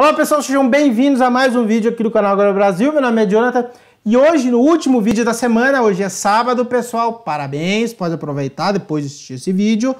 Olá pessoal, sejam bem-vindos a mais um vídeo aqui do canal Agora Brasil. Meu nome é Jonathan e hoje, no último vídeo da semana, hoje é sábado, pessoal, parabéns, pode aproveitar depois de assistir esse vídeo.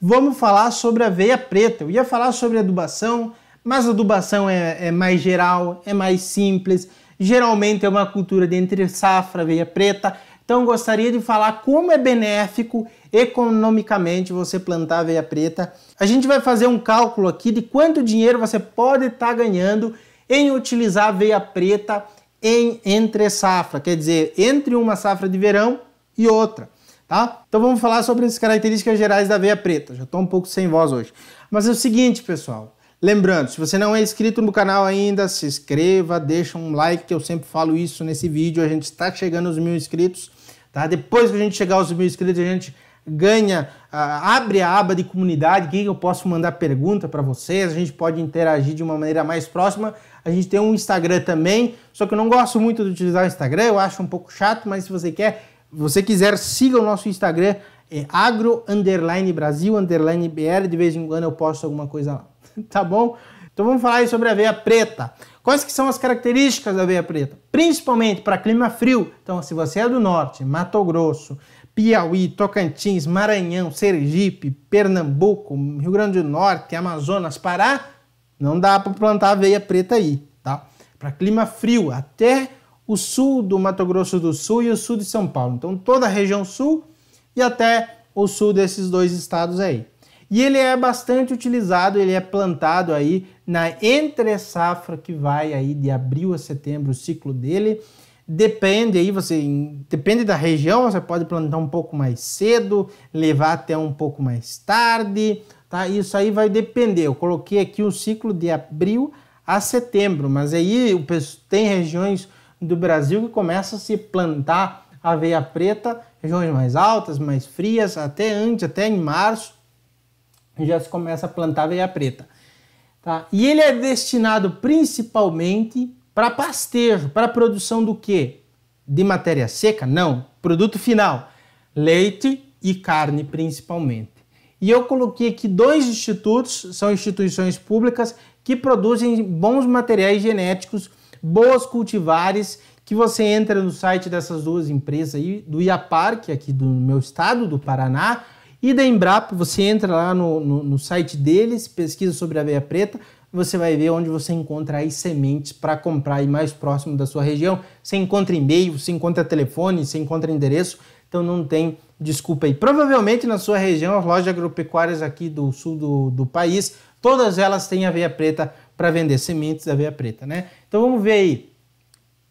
Vamos falar sobre a veia preta. Eu ia falar sobre adubação, mas adubação é, é mais geral, é mais simples. Geralmente é uma cultura de entre safra, veia preta. Então, gostaria de falar como é benéfico economicamente você plantar aveia preta. A gente vai fazer um cálculo aqui de quanto dinheiro você pode estar tá ganhando em utilizar aveia preta em entre safra, quer dizer, entre uma safra de verão e outra. Tá? Então vamos falar sobre as características gerais da aveia preta. Já estou um pouco sem voz hoje. Mas é o seguinte, pessoal, Lembrando, se você não é inscrito no canal ainda, se inscreva, deixa um like, que eu sempre falo isso nesse vídeo. A gente está chegando aos mil inscritos, tá? Depois que a gente chegar aos mil inscritos, a gente ganha, ah, abre a aba de comunidade, que eu posso mandar pergunta para vocês, a gente pode interagir de uma maneira mais próxima. A gente tem um Instagram também, só que eu não gosto muito de utilizar o Instagram, eu acho um pouco chato, mas se você quer, você quiser, siga o nosso Instagram, é agro underline Brasil underline BR, de vez em quando eu posto alguma coisa lá. tá bom? Então vamos falar aí sobre a aveia preta. Quais que são as características da aveia preta? Principalmente para clima frio. Então, se você é do norte, Mato Grosso, Piauí, Tocantins, Maranhão, Sergipe, Pernambuco, Rio Grande do Norte, Amazonas, Pará, não dá para plantar aveia preta aí, tá? Para clima frio, até o sul do Mato Grosso do Sul e o sul de São Paulo. Então, toda a região sul e até o sul desses dois estados aí. E ele é bastante utilizado, ele é plantado aí na entre safra que vai aí de abril a setembro, o ciclo dele. Depende aí, você depende da região, você pode plantar um pouco mais cedo, levar até um pouco mais tarde, tá? Isso aí vai depender. Eu coloquei aqui o ciclo de abril a setembro, mas aí tem regiões do Brasil que começa a se plantar aveia preta, regiões mais altas, mais frias, até antes, até em março, já se começa a plantar veia preta. Tá? E ele é destinado principalmente para pastejo, para produção do quê? De matéria seca? Não, produto final, leite e carne principalmente. E eu coloquei aqui dois institutos, são instituições públicas que produzem bons materiais genéticos, boas cultivares, que você entra no site dessas duas empresas aí, do IAPAR, que é aqui do meu estado, do Paraná, e da Embrapa, você entra lá no, no, no site deles, pesquisa sobre a aveia preta, você vai ver onde você encontra as sementes para comprar aí mais próximo da sua região. Você encontra e-mail, você encontra telefone, você encontra endereço, então não tem desculpa aí. Provavelmente na sua região, as lojas agropecuárias aqui do sul do, do país, todas elas têm aveia preta para vender, sementes da aveia preta, né? Então vamos ver aí.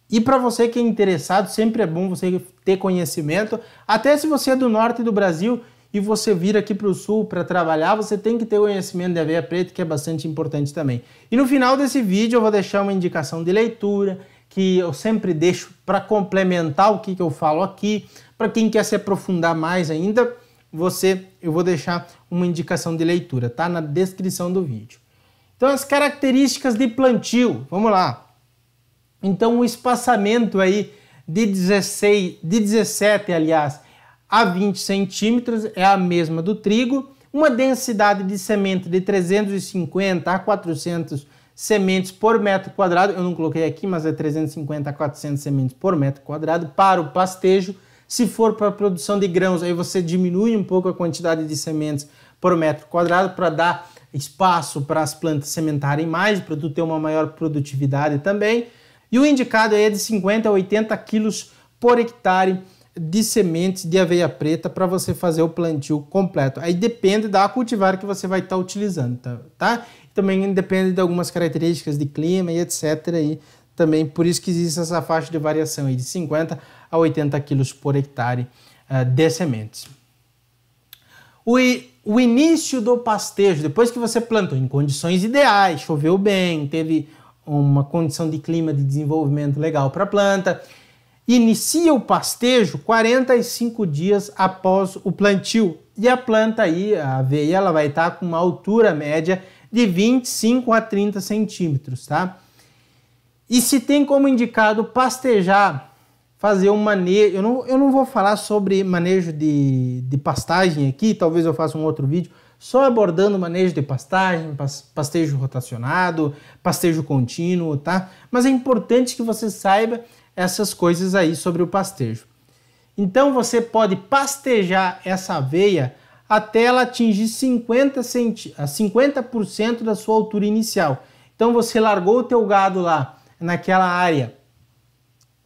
E para você que é interessado, sempre é bom você ter conhecimento, até se você é do norte do Brasil e você vir aqui para o Sul para trabalhar, você tem que ter conhecimento de aveia preta, que é bastante importante também. E no final desse vídeo eu vou deixar uma indicação de leitura, que eu sempre deixo para complementar o que, que eu falo aqui. Para quem quer se aprofundar mais ainda, você, eu vou deixar uma indicação de leitura, tá? Na descrição do vídeo. Então, as características de plantio, vamos lá. Então, o espaçamento aí de 16, de 17, aliás, a 20 centímetros, é a mesma do trigo. Uma densidade de semente de 350 a 400 sementes por metro quadrado, eu não coloquei aqui, mas é 350 a 400 sementes por metro quadrado para o pastejo. Se for para produção de grãos, aí você diminui um pouco a quantidade de sementes por metro quadrado para dar espaço para as plantas sementarem mais, para ter uma maior produtividade também. E o indicado aí é de 50 a 80 quilos por hectare de sementes de aveia preta para você fazer o plantio completo. Aí depende da cultivar que você vai estar tá utilizando, tá? tá? Também depende de algumas características de clima e etc. E também por isso que existe essa faixa de variação aí de 50 a 80 quilos por hectare uh, de sementes. O, o início do pastejo, depois que você plantou em condições ideais, choveu bem, teve uma condição de clima de desenvolvimento legal para a planta, inicia o pastejo 45 dias após o plantio. E a planta aí, a aveia, ela vai estar tá com uma altura média de 25 a 30 centímetros, tá? E se tem como indicado pastejar, fazer um manejo... Eu não, eu não vou falar sobre manejo de, de pastagem aqui, talvez eu faça um outro vídeo, só abordando manejo de pastagem, pastejo rotacionado, pastejo contínuo, tá? Mas é importante que você saiba essas coisas aí sobre o pastejo. Então você pode pastejar essa aveia até ela atingir 50%, centi... 50 da sua altura inicial. Então você largou o teu gado lá naquela área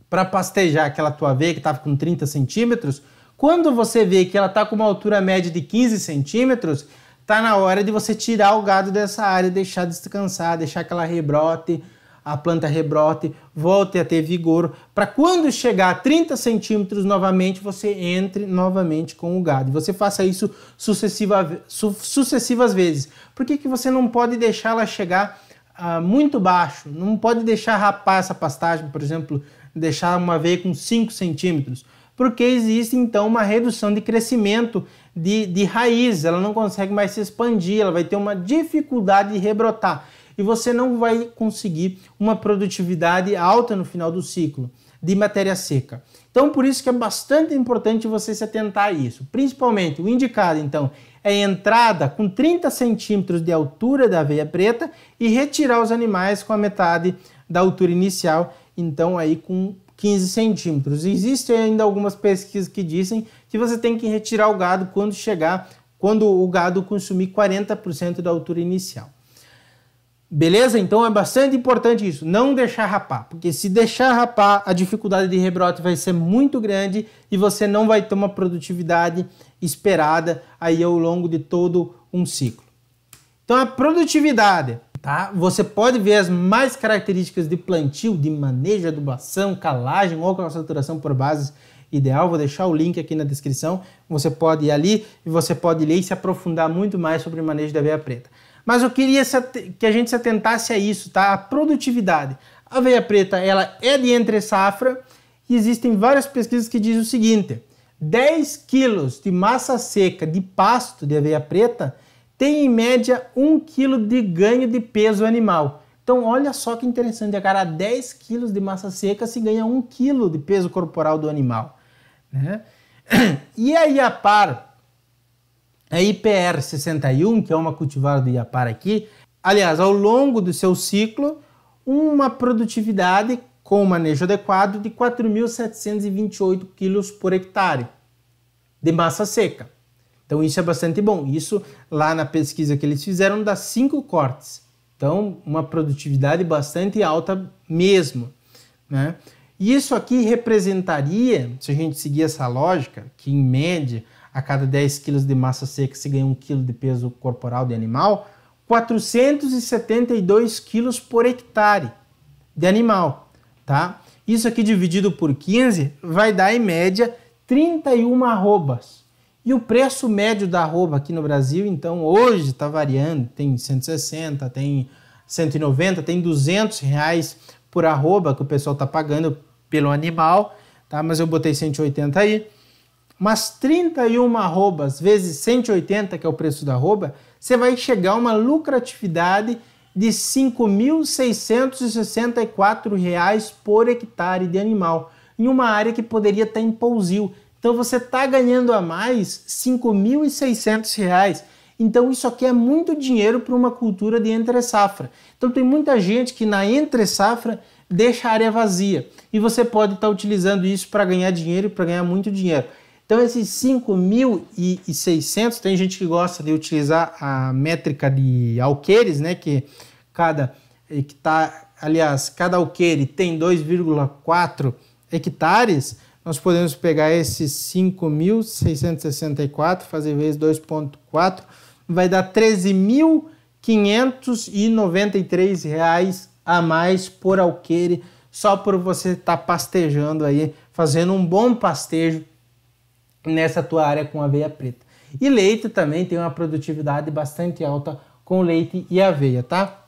para pastejar aquela tua aveia que estava com 30 centímetros, quando você vê que ela está com uma altura média de 15 centímetros, tá na hora de você tirar o gado dessa área, deixar descansar, deixar que ela rebrote, a planta rebrote, volte a ter vigor, para quando chegar a 30 centímetros novamente, você entre novamente com o gado. E você faça isso sucessiva, su, sucessivas vezes. Por que, que você não pode deixá-la chegar ah, muito baixo? Não pode deixar rapar essa pastagem, por exemplo, deixar uma veia com 5 centímetros? Porque existe então uma redução de crescimento de, de raiz, ela não consegue mais se expandir, ela vai ter uma dificuldade de rebrotar e você não vai conseguir uma produtividade alta no final do ciclo de matéria seca. Então, por isso que é bastante importante você se atentar a isso. Principalmente, o indicado, então, é entrada com 30 centímetros de altura da aveia preta e retirar os animais com a metade da altura inicial, então aí com 15 centímetros. Existem ainda algumas pesquisas que dizem que você tem que retirar o gado quando chegar, quando o gado consumir 40% da altura inicial. Beleza? Então é bastante importante isso, não deixar rapar, porque se deixar rapar, a dificuldade de rebrote vai ser muito grande e você não vai ter uma produtividade esperada aí ao longo de todo um ciclo. Então a produtividade, tá? Você pode ver as mais características de plantio, de manejo, adubação, calagem ou saturação por bases ideal. Vou deixar o link aqui na descrição. Você pode ir ali e você pode ler e se aprofundar muito mais sobre o manejo da veia preta. Mas eu queria que a gente se atentasse a isso, tá? A produtividade. A aveia preta, ela é de entre safra e existem várias pesquisas que dizem o seguinte: 10 quilos de massa seca de pasto de aveia preta tem em média 1 quilo de ganho de peso animal. Então olha só que interessante, a cada 10 quilos de massa seca se ganha 1 quilo de peso corporal do animal. Né? E aí a par a IPR 61, que é uma cultivar do Iapar aqui, aliás, ao longo do seu ciclo, uma produtividade com manejo adequado de 4.728 quilos por hectare de massa seca. Então isso é bastante bom. Isso lá na pesquisa que eles fizeram dá cinco cortes. Então uma produtividade bastante alta mesmo, né? Isso aqui representaria, se a gente seguir essa lógica, que em média a cada 10 quilos de massa seca se ganha 1 quilo de peso corporal de animal, 472 quilos por hectare de animal, tá? Isso aqui dividido por 15 vai dar em média 31 arrobas. E o preço médio da arroba aqui no Brasil, então, hoje está variando, tem 160, tem 190, tem 200 reais por arroba que o pessoal está pagando pelo animal, tá? Mas eu botei 180 aí mas 31 arrobas vezes 180, que é o preço da arroba, você vai chegar a uma lucratividade de R$ 5.664 por hectare de animal, em uma área que poderia estar em pousio. Então você está ganhando a mais R$ 5.600. Então isso aqui é muito dinheiro para uma cultura de entre safra. Então tem muita gente que na entre safra deixa a área vazia e você pode estar tá utilizando isso para ganhar dinheiro e para ganhar muito dinheiro. Então, esses 5.600, tem gente que gosta de utilizar a métrica de alqueires, né? Que cada hectare, aliás, cada alqueire tem 2,4 hectares. Nós podemos pegar esses 5.664, fazer vezes 2,4, vai dar 13.593 reais a mais por alqueire, só por você estar tá pastejando aí, fazendo um bom pastejo nessa tua área com aveia preta. E leite também tem uma produtividade bastante alta com leite e aveia, tá?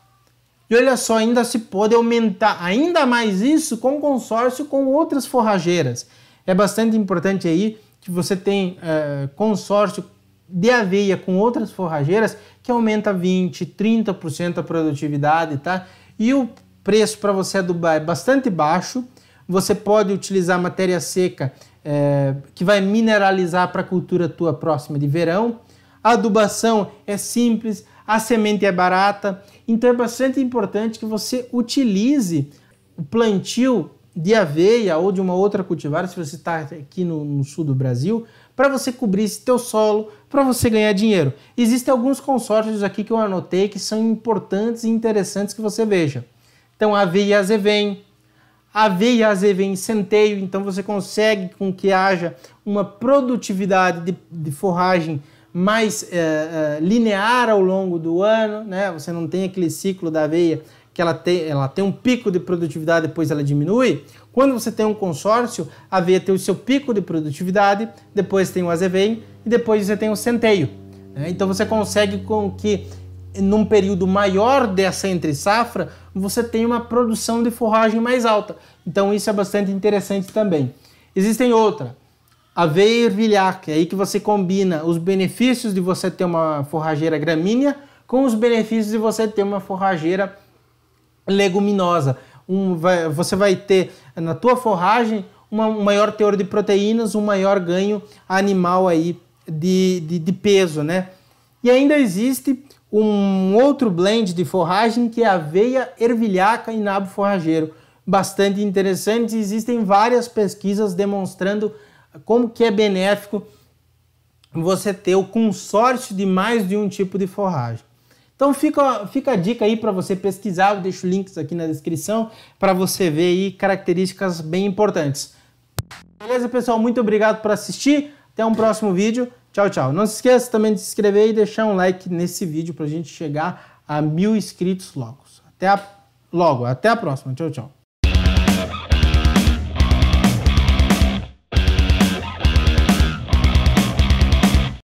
E olha só, ainda se pode aumentar ainda mais isso com consórcio com outras forrageiras. É bastante importante aí que você tem é, consórcio de aveia com outras forrageiras que aumenta 20, 30% a produtividade, tá? E o preço para você adubar é, é bastante baixo. Você pode utilizar matéria seca é, que vai mineralizar para a cultura tua próxima de verão. A adubação é simples, a semente é barata, então é bastante importante que você utilize o plantio de aveia ou de uma outra cultivar, se você está aqui no, no sul do Brasil, para você cobrir esse teu solo, para você ganhar dinheiro. Existem alguns consórcios aqui que eu anotei que são importantes e interessantes que você veja. Então, a aveia azevém, a V e a em centeio, então você consegue com que haja uma produtividade de, de forragem mais é, é, linear ao longo do ano, né? Você não tem aquele ciclo da aveia que ela tem, ela tem um pico de produtividade, depois ela diminui. Quando você tem um consórcio, a aveia tem o seu pico de produtividade, depois tem o azevém e depois você tem o centeio. Né? Então você consegue com que num período maior dessa entre safra, você tem uma produção de forragem mais alta. Então isso é bastante interessante também. Existem outra, aveia e ervilhaca, é aí que você combina os benefícios de você ter uma forrageira gramínea com os benefícios de você ter uma forrageira leguminosa. Um, vai, você vai ter na tua forragem uma, um maior teor de proteínas, um maior ganho animal aí de, de, de peso, né? E ainda existe um outro blend de forragem que é aveia, ervilhaca e nabo forrageiro. Bastante interessante, existem várias pesquisas demonstrando como que é benéfico você ter o consórcio de mais de um tipo de forragem. Então fica, fica a dica aí para você pesquisar, eu deixo links aqui na descrição para você ver aí características bem importantes. Beleza, pessoal? Muito obrigado por assistir, até um próximo vídeo. Tchau, tchau. Não se esqueça também de se inscrever e deixar um like nesse vídeo para a gente chegar a mil inscritos logo. Até a... logo. Até a próxima. Tchau, tchau.